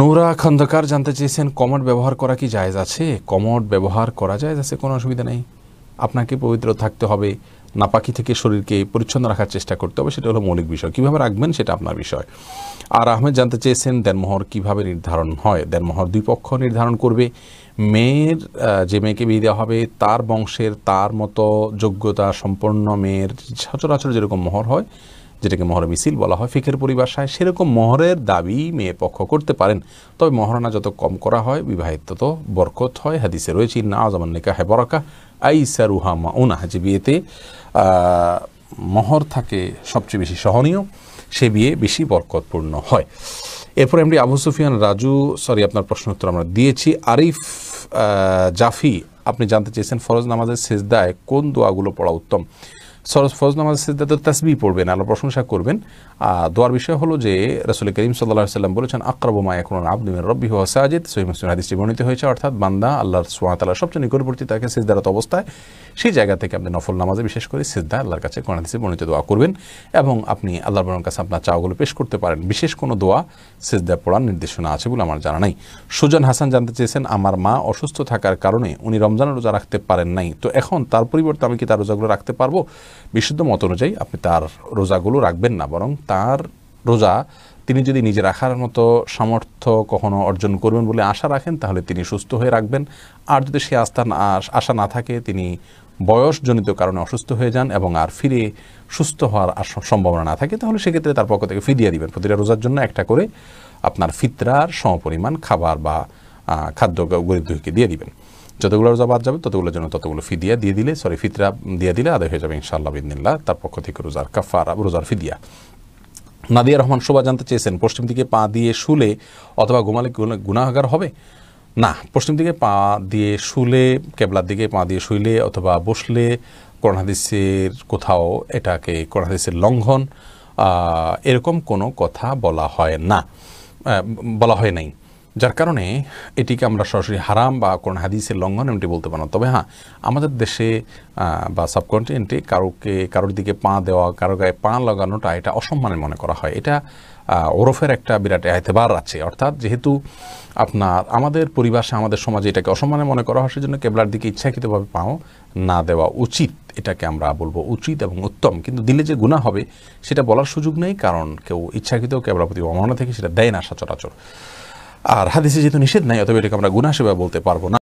Nora Khandakar জানতে চেয়েছেন commode ব্যবহার করা কি জায়েজ আছে কমট ব্যবহার করা যায় আছে কোনো অসুবিধা নেই আপনাকে পবিত্র থাকতে হবে নাপাকি থেকে শরীরকে পরিচ্ছন্ন রাখার চেষ্টা করতে হবে সেটা হলো মৌলিক বিষয় কীভাবে রাখবেন সেটা আপনার বিষয় আর আহমেদ জানতে চেয়েছেন দেনমোহর কিভাবে নির্ধারণ হয় দেনমোহর দুই পক্ষ নির্ধারণ করবে মেয়ের যে মেয়েকে বিয়ে দেওয়া হবে তার বংশের তার মতো যোগ্যতা সম্পন্ন মেয়ের সচরাচর যেরকম মোহর হয় যেটাকে মহর মিছিল বলা হয় ফিকের পরিভাষায় সেরকম মহরের দাবি মেয়ে পক্ষ করতে পারেন তবে মহরানা যত কম করা হয় বিবাহিত তত বরকত হয় হাদিসে রয়েছে না আজমান নিকা হে বরাকা সারুহা মা উনা যে বিয়েতে মহর থাকে সবচেয়ে বেশি সহনীয় সে বিয়ে বেশি বরকতপূর্ণ হয় এরপরে আমি আবু সুফিয়ান রাজু সরি আপনার প্রশ্ন উত্তর আমরা দিয়েছি আরিফ জাফি আপনি জানতে চেয়েছেন ফরজ নামাজের শেষদায় কোন দোয়াগুলো পড়া উত্তম সরস ফজ নামাজ সিদ্ধাতে তাসবি পড়বেন আল্লাহ প্রশংসা করবেন দোয়ার বিষয় হলো যে রসুল করিম সাল্লাহ সাল্লাম বলেছেন আকরাবু মা এখন আব্দুমের রব্বি হওয়া সাজিদ সহি মুসলিম হাদিসটি বর্ণিত হয়েছে অর্থাৎ বান্দা আল্লাহর সোয়াতালা সবচেয়ে নিকটবর্তী তাকে সিজদারত অবস্থায় সেই জায়গা থেকে আপনি নফল নামাজে বিশেষ করে সিদ্ধা আল্লাহর কাছে কোন হাদিসে বর্ণিত দোয়া করবেন এবং আপনি আল্লাহর বরণের কাছে আপনার চাওগুলো পেশ করতে পারেন বিশেষ কোনো দোয়া সিদ্ধা পড়ার নির্দেশনা আছে বলে আমার জানা নাই সুজন হাসান জানতে চেয়েছেন আমার মা অসুস্থ থাকার কারণে উনি রমজান রোজা রাখতে পারেন নাই তো এখন তার পরিবর্তে আমি কি তার রোজাগুলো রাখতে পারবো বিশুদ্ধ মত অনুযায়ী আপনি তার রোজাগুলো রাখবেন না বরং তার রোজা তিনি যদি নিজে রাখার মতো সামর্থ্য কখনো অর্জন করবেন বলে আশা রাখেন তাহলে তিনি সুস্থ হয়ে রাখবেন আর যদি সে আস্থা না আশা না থাকে তিনি বয়সজনিত কারণে অসুস্থ হয়ে যান এবং আর ফিরে সুস্থ হওয়ার সম্ভাবনা না থাকে তাহলে সেক্ষেত্রে তার পক্ষ থেকে ফিরিয়ে দিবেন প্রতিটা রোজার জন্য একটা করে আপনার ফিতরার সমপরিমাণ খাবার বা খাদ্য গরিব দুঃখীকে দিয়ে দিবেন যতগুলো রোজা বাদ যাবে ততগুলোর জন্য ততগুলো ফিদিয়া দিয়ে দিলে সরি ফিতরা দিয়ে দিলে আদায় হয়ে যাবে ইনশাআল্লাহ বিদিনিল্লাহ তার পক্ষ থেকে রোজার কাফারা রোজার ফিদিয়া নাদিয়া রহমান শোভা জানতে চেয়েছেন পশ্চিম দিকে পা দিয়ে শুলে অথবা ঘুমালে গুণাহার হবে না পশ্চিম দিকে পা দিয়ে শুলে কেবলার দিকে পা দিয়ে শুইলে অথবা বসলে করোনাদিসের কোথাও এটাকে করোনাদিসের লঙ্ঘন এরকম কোনো কথা বলা হয় না বলা হয় নাই যার কারণে এটিকে আমরা সরাসরি হারাম বা কোন হাদিসের লঙ্ঘন এমনটি বলতে পারো তবে হ্যাঁ আমাদের দেশে বা সাবকন্টিনেন্টে কারোকে কারোর দিকে পা দেওয়া কারো গায়ে পা লাগানোটা এটা অসম্মানের মনে করা হয় এটা ওরফের একটা বিরাট এতেবার আছে অর্থাৎ যেহেতু আপনার আমাদের পরিভাষা আমাদের সমাজে এটাকে অসম্মানের মনে করা হয় সেজন্য কেবলার দিকে ইচ্ছাকৃতভাবে পাও না দেওয়া উচিত এটাকে আমরা বলবো উচিত এবং উত্তম কিন্তু দিলে যে গুণা হবে সেটা বলার সুযোগ নেই কারণ কেউ ইচ্ছাকৃত কেবলার প্রতি অমানা থেকে সেটা দেয় না সচরাচর আর হাদিসে যেহেতু নিষেধ নাই অতএব এটাকে আমরা গুণা সেবা বলতে পারবো না